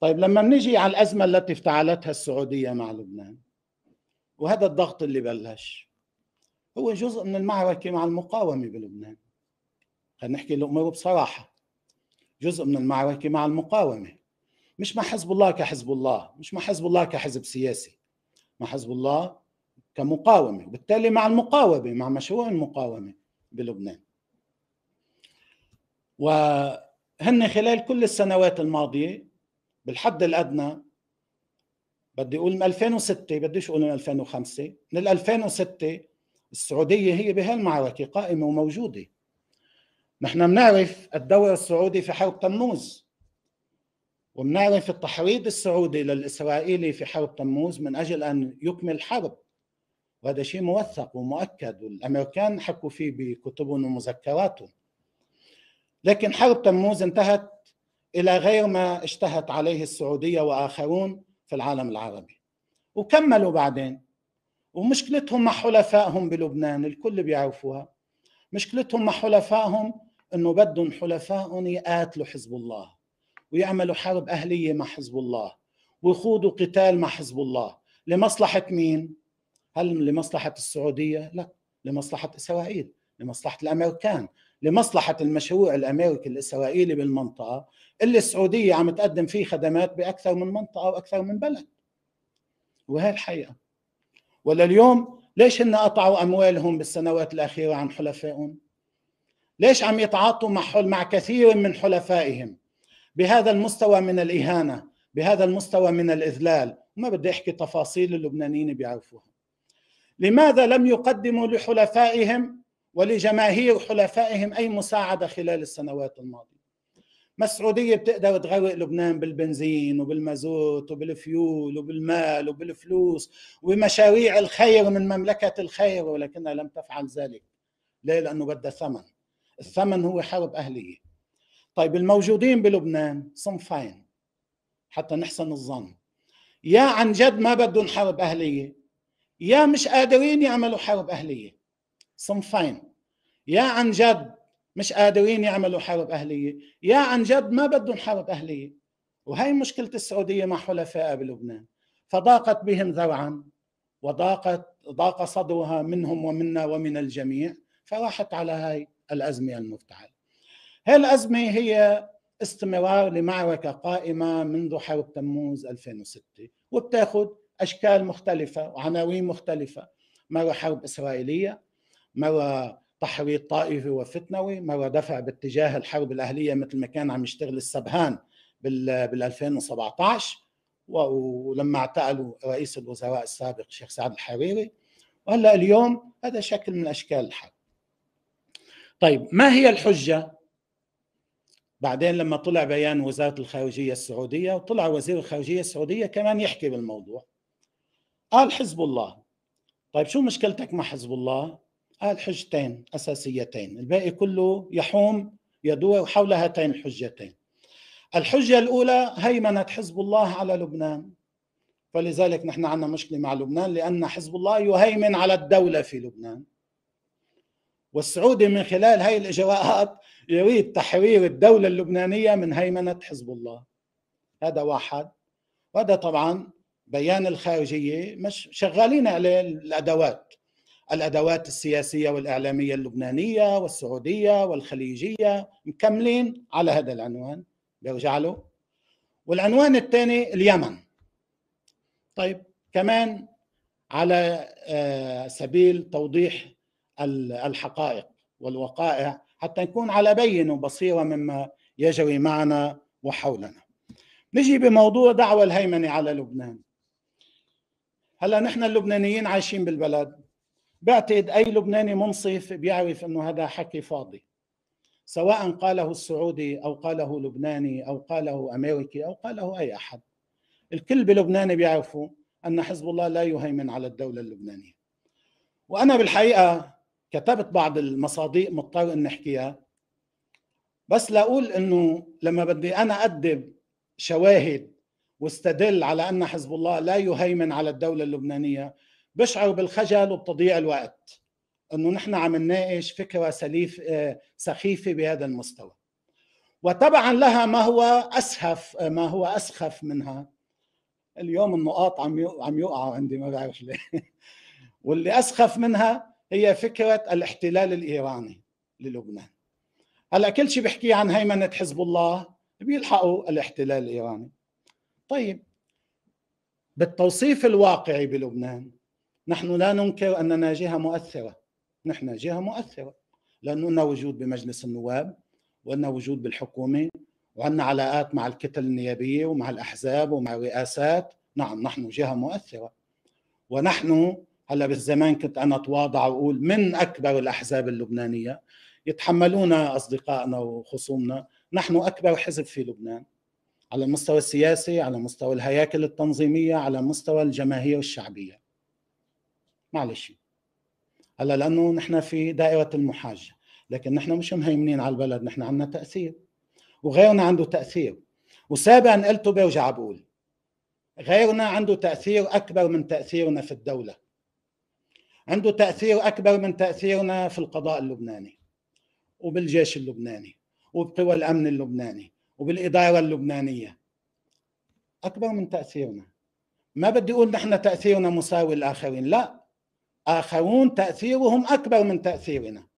طيب لما بنيجي على الازمه التي افتعلتها السعوديه مع لبنان وهذا الضغط اللي بلش هو جزء من المعركه مع المقاومه بلبنان خلينا نحكي الامور بصراحه جزء من المعركه مع المقاومه مش مع حزب الله كحزب الله مش مع حزب الله كحزب سياسي مع حزب الله كمقاومه وبالتالي مع المقاومه مع مشروع المقاومه بلبنان وهن خلال كل السنوات الماضيه بالحد الادنى بدي اقول من 2006 بديش اقول من 2005 من 2006 السعوديه هي بهالمعركه قائمه وموجوده نحن بنعرف الدور السعودي في حرب تموز وبنعرف التحريض السعودي للاسرائيلي في حرب تموز من اجل ان يكمل الحرب وهذا شيء موثق ومؤكد والامريكان حكوا فيه بكتبهم ومذكراتهم لكن حرب تموز انتهت إلى غير ما اشتهت عليه السعودية وآخرون في العالم العربي وكملوا بعدين ومشكلتهم مع حلفائهم بلبنان الكل بيعرفوها مشكلتهم مع حلفائهم انه بدهم حلفائهم يقاتلوا حزب الله ويعملوا حرب اهليه مع حزب الله ويخوضوا قتال مع حزب الله لمصلحه مين؟ هل لمصلحه السعوديه؟ لا لمصلحه اسرائيل، لمصلحه الامريكان، لمصلحة المشروع الأمريكي الإسرائيلي بالمنطقة اللي السعودية عم تقدم فيه خدمات بأكثر من منطقة وأكثر من بلد وهي الحقيقة ولا اليوم ليش هن قطعوا أموالهم بالسنوات الأخيرة عن حلفائهم ليش عم يتعاطوا مع مع كثير من حلفائهم بهذا المستوى من الإهانة بهذا المستوى من الإذلال ما بدي أحكي تفاصيل اللبنانيين بيعرفوها لماذا لم يقدموا لحلفائهم ولجماهير حلفائهم أي مساعدة خلال السنوات الماضية ما السعودية بتقدر تغرق لبنان بالبنزين وبالمازوت وبالفيول وبالمال وبالفلوس ومشاريع الخير من مملكة الخير ولكنها لم تفعل ذلك ليه؟ لأنه بدها ثمن الثمن هو حرب أهلية طيب الموجودين بلبنان صنفين حتى نحسن الظن يا عن جد ما بدهم حرب أهلية يا مش قادرين يعملوا حرب أهلية صنفين يا عن جد مش قادرين يعملوا حرب أهلية يا عن جد ما بدهم حرب أهلية وهي مشكلة السعودية مع حلفائها بلبنان فضاقت بهم ذرعا وضاقت ضاق صدرها منهم ومنا ومن الجميع فراحت على هاي الأزمة المفتعلة هاي الأزمة هي استمرار لمعركة قائمة منذ حرب تموز 2006 وبتاخذ أشكال مختلفة وعناوين مختلفة مرة حرب إسرائيلية مرة تحريض طائفي وفتنوي مرة دفع باتجاه الحرب الأهلية مثل ما كان عم يشتغل السبهان بال 2017 ولما اعتقلوا رئيس الوزراء السابق الشيخ سعد الحريري وهلا اليوم هذا شكل من اشكال الحرب. طيب ما هي الحجه؟ بعدين لما طلع بيان وزاره الخارجيه السعوديه وطلع وزير الخارجيه السعوديه كمان يحكي بالموضوع. قال حزب الله طيب شو مشكلتك مع حزب الله؟ قال حجتين اساسيتين، الباقي كله يحوم يدور حول هاتين الحجتين. الحجه الاولى هيمنه حزب الله على لبنان. فلذلك نحن عندنا مشكله مع لبنان لان حزب الله يهيمن على الدوله في لبنان. والسعودي من خلال هاي الاجراءات يريد تحرير الدوله اللبنانيه من هيمنه حزب الله. هذا واحد وهذا طبعا بيان الخارجيه مش شغالين عليه الادوات الادوات السياسيه والاعلاميه اللبنانيه والسعوديه والخليجيه مكملين على هذا العنوان بيرجعوا له والعنوان الثاني اليمن طيب كمان على آه، سبيل توضيح الحقائق والوقائع حتى نكون على بين وبصيره مما يجري معنا وحولنا نجي بموضوع دعوة الهيمنة على لبنان هلا نحن اللبنانيين عايشين بالبلد بعتقد اي لبناني منصف بيعرف انه هذا حكي فاضي سواء قاله السعودي او قاله لبناني او قاله امريكي او قاله اي احد الكل بلبنان بيعرفوا ان حزب الله لا يهيمن على الدوله اللبنانيه وانا بالحقيقه كتبت بعض المصادق مضطر اني احكيها بس لاقول انه لما بدي انا اقدم شواهد واستدل على ان حزب الله لا يهيمن على الدوله اللبنانيه بشعر بالخجل وبتضييع الوقت انه نحن عم نناقش فكره سليف آه، سخيفه بهذا المستوى وطبعا لها ما هو اسخف آه، ما هو اسخف منها اليوم النقاط عم عم يقعوا عندي ما بعرف ليه واللي اسخف منها هي فكره الاحتلال الايراني للبنان هلا كل شيء بحكيه عن هيمنه حزب الله بيلحقوا الاحتلال الايراني طيب بالتوصيف الواقعي بلبنان نحن لا ننكر أننا جهة مؤثرة نحن جهة مؤثرة لانه لنا وجود بمجلس النواب ولنا وجود بالحكومة وعندنا علاقات مع الكتل النيابية ومع الأحزاب ومع الرئاسات نعم نحن جهة مؤثرة ونحن هلا بالزمان كنت أنا أتواضع وأقول من أكبر الأحزاب اللبنانية يتحملونا أصدقائنا وخصومنا نحن أكبر حزب في لبنان على المستوى السياسي على مستوى الهياكل التنظيمية على مستوى الجماهير الشعبية معلش هلا لانه نحن في دائره المحاجه لكن نحن مش مهيمنين على البلد نحن عندنا تاثير وغيرنا عنده تاثير وسابقا قلته برجع بقول غيرنا عنده تاثير اكبر من تاثيرنا في الدوله عنده تاثير اكبر من تاثيرنا في القضاء اللبناني وبالجيش اللبناني وبقوى الامن اللبناني وبالاداره اللبنانيه اكبر من تاثيرنا ما بدي اقول نحن تاثيرنا مساوي للاخرين لا آخرون تأثيرهم أكبر من تأثيرنا